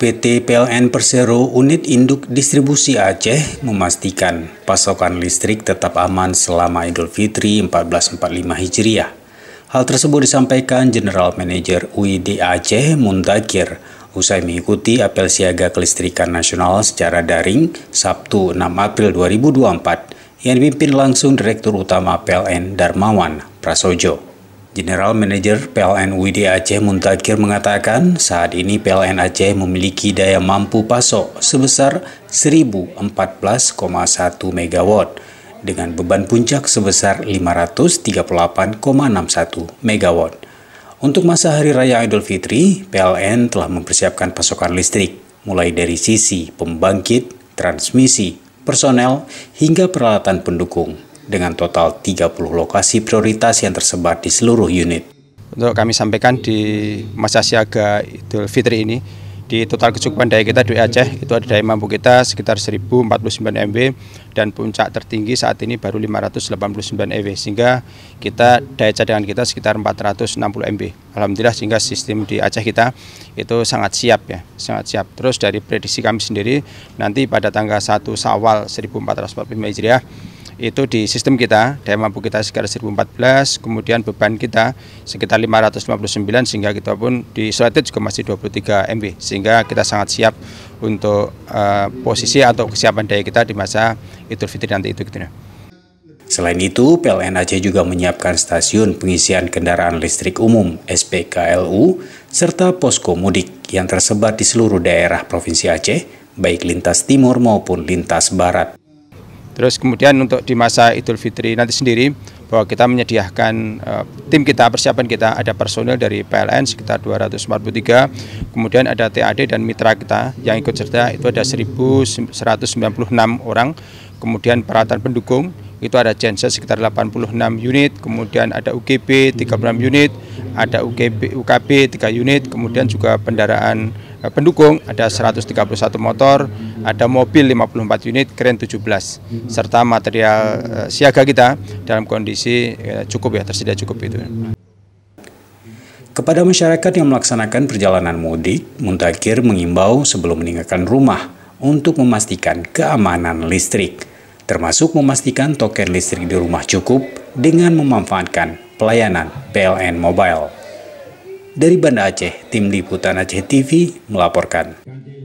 PT PLN Persero Unit Induk Distribusi Aceh memastikan pasokan listrik tetap aman selama Idul Fitri 1445 Hijriah. Hal tersebut disampaikan General Manager UID Aceh Muntakir usai mengikuti apel siaga kelistrikan nasional secara daring Sabtu 6 April 2024 yang dipimpin langsung Direktur Utama PLN Darmawan Prasojo. General Manager PLN UID Aceh Muntakir mengatakan saat ini PLN Aceh memiliki daya mampu pasok sebesar 1014,1 MW dengan beban puncak sebesar 538,61 MW. Untuk masa Hari Raya Idul Fitri, PLN telah mempersiapkan pasokan listrik mulai dari sisi pembangkit, transmisi, personel, hingga peralatan pendukung dengan total 30 lokasi prioritas yang tersebar di seluruh unit. Untuk kami sampaikan di masa siaga Idul Fitri ini, di total kecukupan daya kita di Aceh itu ada daya mampu kita sekitar 1049 MW dan puncak tertinggi saat ini baru 589 MW sehingga kita daya cadangan kita sekitar 460 MW. Alhamdulillah sehingga sistem di Aceh kita itu sangat siap ya, sangat siap. Terus dari prediksi kami sendiri nanti pada tanggal 1 Sawal 1445 Hijriah itu di sistem kita daya mampu kita sekitar 1014 kemudian beban kita sekitar 559 sehingga kita pun di isolated juga masih 23 MB sehingga kita sangat siap untuk uh, posisi atau kesiapan daya kita di masa Idul Fitri nanti itu gitu Selain itu, PLN Aceh juga menyiapkan stasiun pengisian kendaraan listrik umum SPKLU serta posko mudik yang tersebar di seluruh daerah Provinsi Aceh, baik lintas timur maupun lintas barat. Terus kemudian untuk di masa Idul Fitri nanti sendiri bahwa kita menyediakan uh, tim kita, persiapan kita ada personil dari PLN sekitar 243, kemudian ada TAD dan mitra kita yang ikut serta itu ada 1196 orang, kemudian peralatan pendukung itu ada genset sekitar 86 unit, kemudian ada UGB 36 unit, ada UGB, UKB 3 unit, kemudian juga pendaraan Eh, pendukung ada 131 motor, ada mobil 54 unit, keren 17 serta material eh, siaga kita dalam kondisi eh, cukup ya tersedia cukup itu. Kepada masyarakat yang melaksanakan perjalanan mudik, Muntakir mengimbau sebelum meninggalkan rumah untuk memastikan keamanan listrik, termasuk memastikan token listrik di rumah cukup dengan memanfaatkan pelayanan PLN Mobile. Dari Banda Aceh, tim liputan Aceh TV melaporkan.